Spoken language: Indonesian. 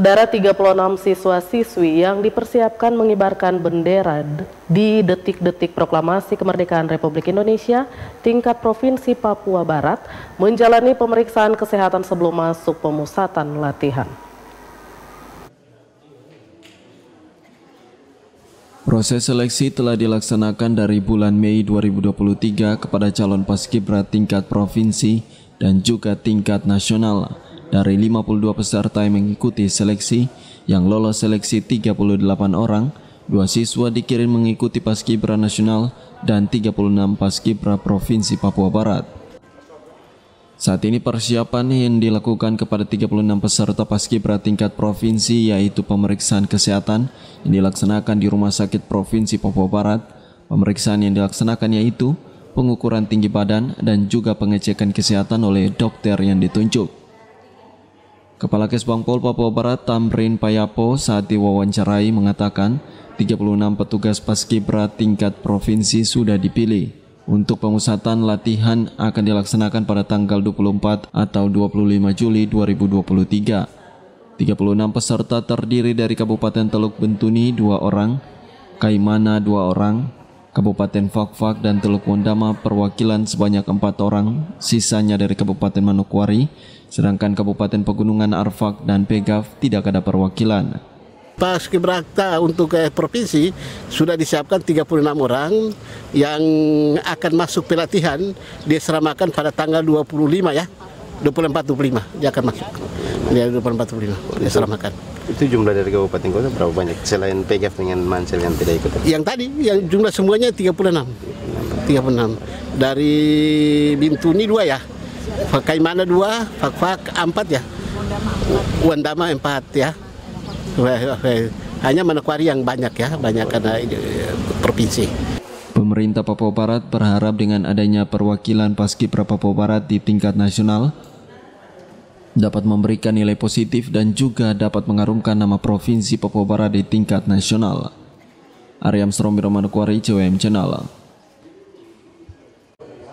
Saudara 36 siswa-siswi yang dipersiapkan mengibarkan bendera di detik-detik proklamasi kemerdekaan Republik Indonesia tingkat Provinsi Papua Barat menjalani pemeriksaan kesehatan sebelum masuk pemusatan latihan. Proses seleksi telah dilaksanakan dari bulan Mei 2023 kepada calon paskibra tingkat provinsi dan juga tingkat nasional dari 52 peserta yang mengikuti seleksi, yang lolos seleksi 38 orang, dua siswa dikirim mengikuti Paskibra Nasional dan 36 Paskibra Provinsi Papua Barat. Saat ini persiapan yang dilakukan kepada 36 peserta paskibra tingkat provinsi yaitu pemeriksaan kesehatan yang dilaksanakan di Rumah Sakit Provinsi Papua Barat. Pemeriksaan yang dilaksanakan yaitu pengukuran tinggi badan dan juga pengecekan kesehatan oleh dokter yang ditunjuk. Kepala Kesbang Pol Papua Barat Tamrin Payapo saat diwawancarai mengatakan 36 petugas paskibra tingkat provinsi sudah dipilih. Untuk pemusatan latihan akan dilaksanakan pada tanggal 24 atau 25 Juli 2023. 36 peserta terdiri dari Kabupaten Teluk Bentuni 2 orang, Kaimana 2 orang, Kabupaten Fakfak dan Teluk Wondama perwakilan sebanyak empat orang, sisanya dari Kabupaten Manokwari, sedangkan Kabupaten Pegunungan Arfak dan Pegaf tidak ada perwakilan. Pas keberakta untuk ke eh, provinsi sudah disiapkan 36 orang yang akan masuk pelatihan diseramakan pada tanggal 25 ya. 24-25 dia akan masuk dia 24-25 Selamatkan. itu jumlah dari kabupaten kota berapa banyak selain PGF dengan Mansel yang tidak ikut yang tadi yang jumlah semuanya 36 36 dari Bintuni dua ya Pakai mana dua Fakfak empat ya Wandama empat ya hanya Manokwari yang banyak ya banyak karena eh, provinsi pemerintah Papua Barat berharap dengan adanya perwakilan Paskibra Papua Barat di tingkat nasional dapat memberikan nilai positif dan juga dapat mengharumkan nama Provinsi Papua Barat di tingkat nasional. Aryam Romano Biromanukwari, CWM Channel.